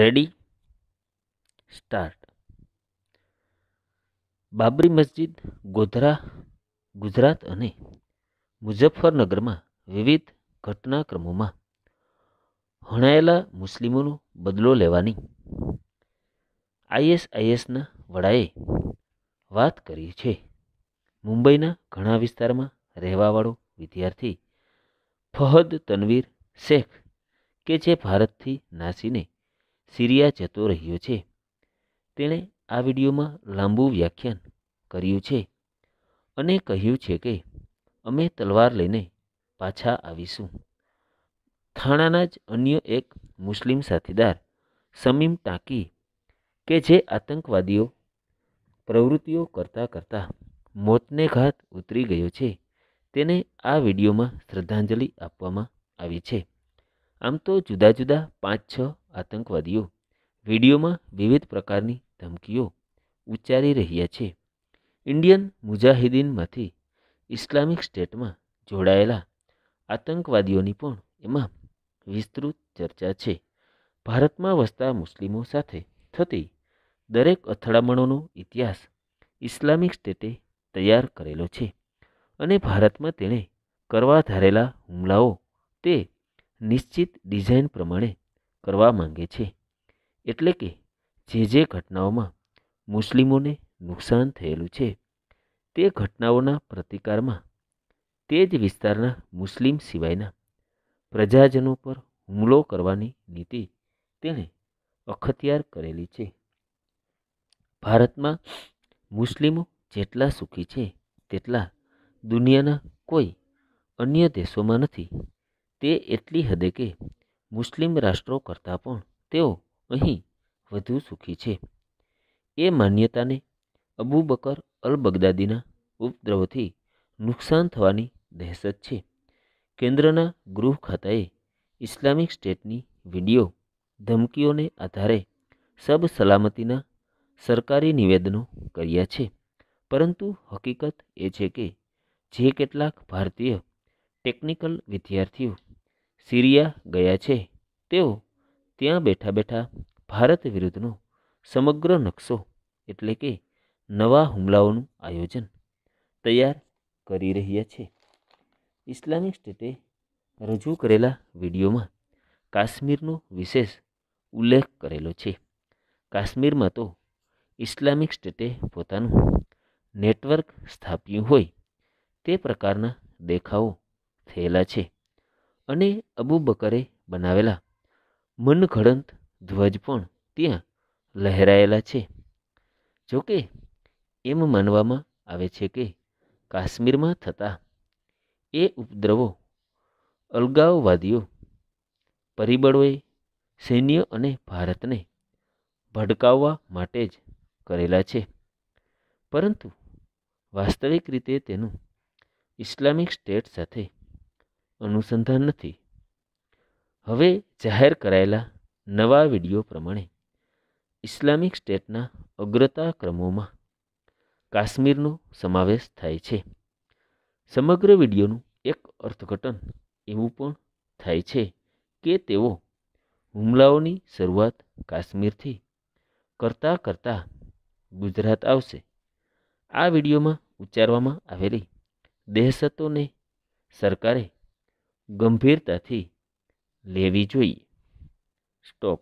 ready start Babri Masjid Godhra Gujarat અને મુઝફ્ફરનગરમાં વિવિધ ઘટનાક્રમોમાં હણાયેલા મુસ્લિમોનો બદલો લેવાની આઈએસઆઈએસના વડાએ વાત કરી છે મુંબઈના ઘણા વિસ્તારમાં રહેવાવાળો વિદ્યાર્થી ફહદ તનવીર શેખ કે જે ભારતથી નાસીને સિરિયા જતો રહ્યો છે તેણે આ વિડીયોમાં લાંબુ વ્યાખ્યાન કર્યું છે અને કહ્યું છે કે અમે તલવાર લઈને પાછા આવીશું થાણાના જ અન્ય એક મુસ્લિમ સાથીદાર સમીમ ટાંકી કે જે આતંકવાદીઓ પ્રવૃત્તિઓ કરતાં કરતાં મોતને ઘાત ઉતરી ગયો છે તેને આ વિડીયોમાં શ્રદ્ધાંજલિ આપવામાં આવી છે આમ તો જુદા જુદા પાંચ છ આતંકવાદીઓ વિડીયોમાં વિવિધ પ્રકારની ધમકીઓ ઉચ્ચારી રહ્યા છે ઇન્ડિયન મુજાહિદીનમાંથી ઇસ્લામિક સ્ટેટમાં જોડાયેલા આતંકવાદીઓની પણ એમાં વિસ્તૃત ચર્ચા છે ભારતમાં વસતા મુસ્લિમો સાથે થતી દરેક અથડામણોનો ઇતિહાસ ઇસ્લામિક સ્ટેટે તૈયાર કરેલો છે અને ભારતમાં તેણે કરવા ધારેલા હુમલાઓ તે નિશ્ચિત ડિઝાઇન પ્રમાણે કરવા માંગે છે એટલે કે જે જે ઘટનાઓમાં મુસ્લિમોને નુકસાન થયેલું છે તે ઘટનાઓના પ્રતિકારમાં તે જ વિસ્તારના મુસ્લિમ સિવાયના પ્રજાજનો પર હુમલો કરવાની નીતિ તેણે અખત્યાર કરેલી છે ભારતમાં મુસ્લિમો જેટલા સુખી છે તેટલા દુનિયાના કોઈ અન્ય દેશોમાં નથી તે એટલી હદે કે મુસ્લિમ રાષ્ટ્રો કરતાં પણ તેઓ અહીં વધુ સુખી છે એ માન્યતાને અબુ બકર અલ બગદાદીના ઉપદ્રવથી નુકસાન થવાની દહેશત છે કેન્દ્રના ગૃહ ખાતાએ ઇસ્લામિક સ્ટેટની વિડીયો ધમકીઓને આધારે સબ સલામતીના સરકારી નિવેદનો કર્યા છે પરંતુ હકીકત એ છે કે જે કેટલાક ભારતીય ટેકનિકલ વિદ્યાર્થીઓ સિરિયા ગયા છે તેઓ ત્યાં બેઠા બેઠા ભારત વિરુદ્ધનો સમગ્ર નકશો એટલે કે નવા હુમલાઓનું આયોજન તૈયાર કરી રહ્યા છે ઇસ્લામિક સ્ટેટે રજૂ કરેલા વિડીયોમાં કાશ્મીરનો વિશેષ ઉલ્લેખ કરેલો છે કાશ્મીરમાં તો ઇસ્લામિક સ્ટેટે પોતાનું નેટવર્ક સ્થાપ્યું હોય તે પ્રકારના દેખાવો થયેલા છે અને અબુ બકરે બનાવેલા મનઘડંત ધ્વજ પણ ત્યાં લહેરાયેલા છે જોકે એમ માનવામાં આવે છે કે કાશ્મીરમાં થતા એ ઉપદ્રવો અલગાવવાદીઓ પરિબળોએ સૈન્ય અને ભારતને ભડકાવવા માટે જ કરેલા છે પરંતુ વાસ્તવિક રીતે તેનું ઇસ્લામિક સ્ટેટ સાથે અનુસંધાન નથી હવે જાહેર કરાયેલા નવા વિડીયો પ્રમાણે ઇસ્લામિક સ્ટેટના અગ્રતા ક્રમોમાં કાશ્મીરનો સમાવેશ થાય છે સમગ્ર વિડીયોનું એક અર્થઘટન એવું પણ થાય છે કે તેઓ હુમલાઓની શરૂઆત કાશ્મીરથી કરતા કરતા ગુજરાત આવશે આ વિડીયોમાં ઉચ્ચારવામાં આવેલી દહેશતોને સરકારે ગંભીરતાથી લેવી જોઈએ સ્ટોપ